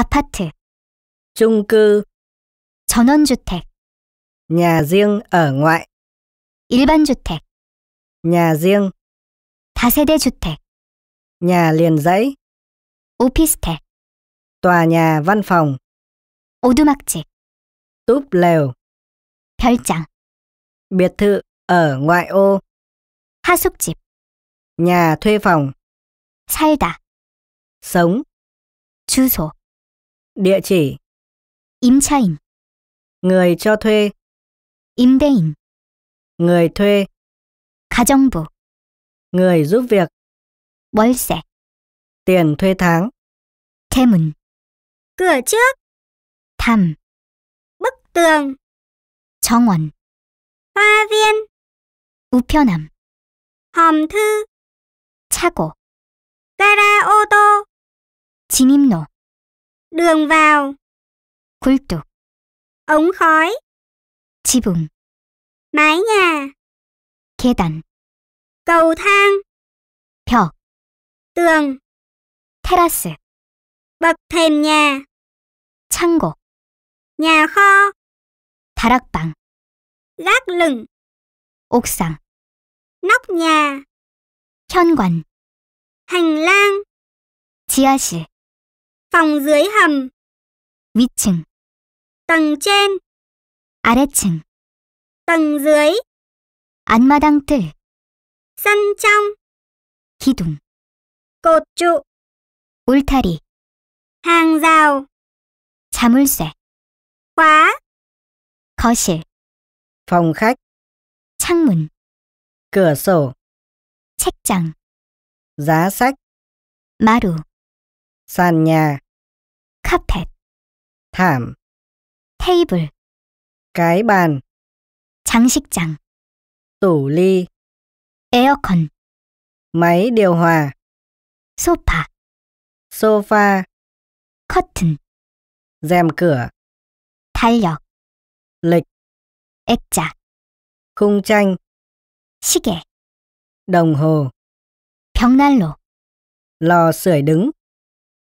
아파트 chung cư 전원주택 nhà riêng ở ngoại 일반주택 nhà riêng 다세대주택, nhà liền dãy 오피스텔 tòa nhà văn phòng 오두막집 túp lều 별장 biệt thự ở ngoại ô 하숙집 nhà thuê phòng 살다 sống 주소 địa chỉ 임차인 người cho thuê 임대인 người thuê 가정부 người giúp việc 월세 tiền thuê tháng 대문 cửa trước 담, bức tường 정원 hoa viên 우편함 hòm thư 차고 gara ô tô 진입로 đường vào 굴뚝 ống khói 지붕 mái nhà 계단 cầu thang 벽 tường 테라스 bậc thềm nhà 창고 nhà kho 다락방 gác lửng 옥상 nóc nhà 현관 hành lang 지하실 phòng dưới hầm 위층 tầng trên 아래층 tầng dưới 안마당 뜰 sân trong 기둥 cột trụ 울타리 hàng rào 자물쇠 khóa 거실 phòng khách 창문 cửa sổ 책장 giá sách 마루 sàn nhà carpet thảm table cái bàn 장식장 tủ ly aircon, máy điều hòa sofa sofa curtain rèm cửa 달력 lịch 액자 khung tranh 시계 đồng hồ 벽난로 lò sưởi đứng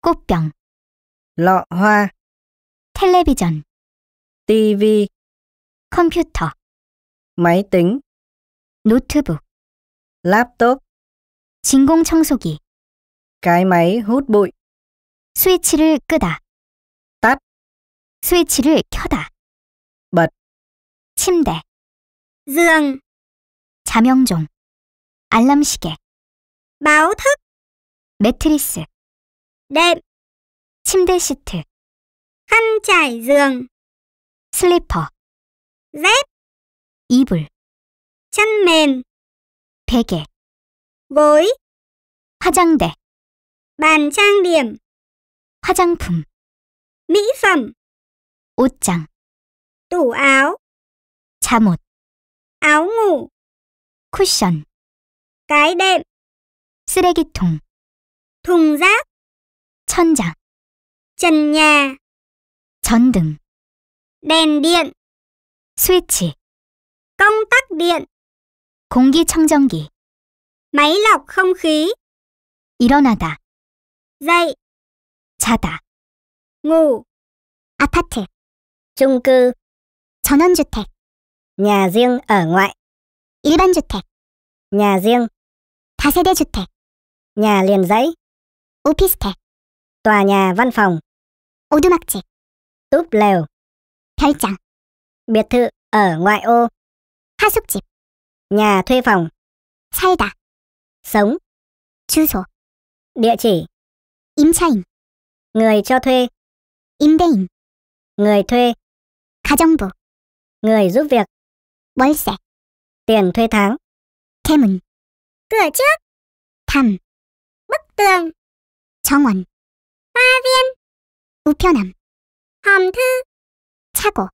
꽃병 lọ hoa 텔레비전 tivi 컴퓨터 máy tính 노트북 laptop 진공 청소기 cái máy hút bụi 스위치를 끄다 tắt 스위치를 켜다 bật 침대 giường 자명종 알람시계 báo thức 매트리스 랩 침대 시트 한자의 dương 슬리퍼 랩 이불 chăn mềm 베개 gối 화장대 bàn trang điểm 화장품 mỹ phẩm 옷장 tủ áo 잠옷 áo ngủ 쿠션 cái đệm 쓰레기통 thùng rác 천장 trần nhà 전등 đèn điện 스위치 công tắc điện 공기청정기 máy lọc không khí 일어나다 dậy 자다 ngủ 아파트 chung cư 전원주택 nhà riêng ở ngoại 일반주택 nhà riêng 다세대주택 nhà liền dãy 오피스텔 tòa nhà văn phòng, 오두막집, túp lều, 별장, biệt thự ở ngoại ô, 하숙집, nhà thuê phòng, 살다, sống, 주소, địa chỉ, 임차인, người cho thuê, 임대인, người thuê, 가정부, người giúp việc, 월세, tiền thuê tháng, 대문, cửa trước, 담, bức tường, 정원 빠른 우편함 험트 차고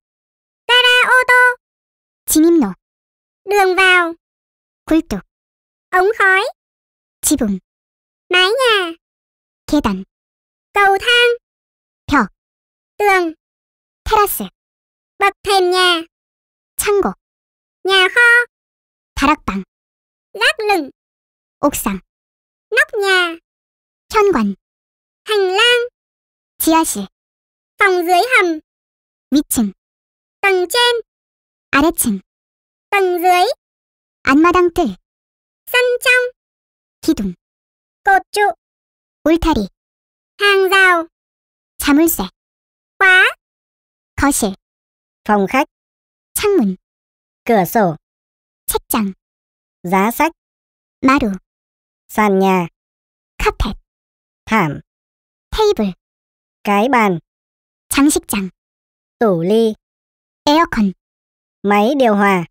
따라오도 진입로 đường vào 굴뚝 ống khói 지붕 mái nhà 계단 cầu thang 벽 tường 테라스 bậc thềm nhà 창고 nhà kho 다락방 gác lửng 옥상 nóc nhà 현관 hành 지하실 phòng dưới hầm 위층 tầng trên 아래층 tầng dưới 안마당 뜰 sân trong 기둥 cột trụ 울타리 hàng rào 자물쇠 khóa 거실 phòng khách 창문 cửa sổ 책장 giá sách 마루 sàn nhà 카펫 thảm 테이블 cái bàn, 장식장, tủ ly, 에어컨, máy điều hòa,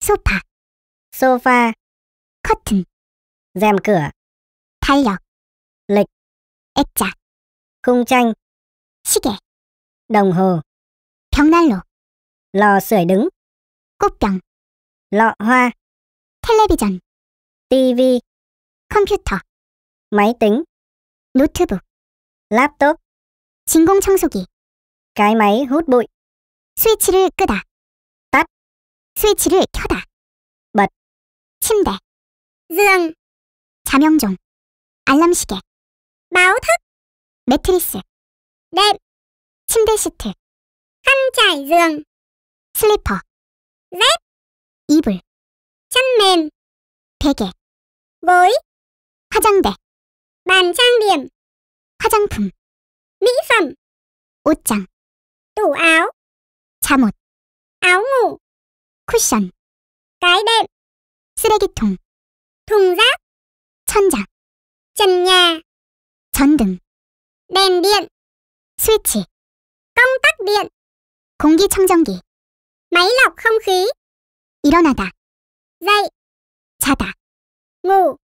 소파, sofa, 커튼, rèm cửa, 탄력, lịch, 액자, khung tranh, 시계, đồng hồ, 벽난로, lò sưởi đứng, 꽃병, lọ hoa, 텔레비전, TV, 컴퓨터, máy tính, 노트북, laptop, 진공 청소기. 가이마이 훗보이. 스위치를 끄다. 밥. 스위치를 켜다. 맛. 침대. 으앙. 자명종. 알람시계. 마우탁. 매트리스. 랩. 침대 시트. 한자 으앙. 슬리퍼. 랩. 이불. 천맨. 베개. 모이. 화장대. 만장비음. 화장품. 옷장 tủ áo 잠옷 áo ngủ 쿠션 cái đệm 쓰레기통 thùng rác 천장 trần nhà 전등 đèn điện 스위치 công tắc điện 공기청정기 máy lọc không khí 일어나다 dậy 자다 ngủ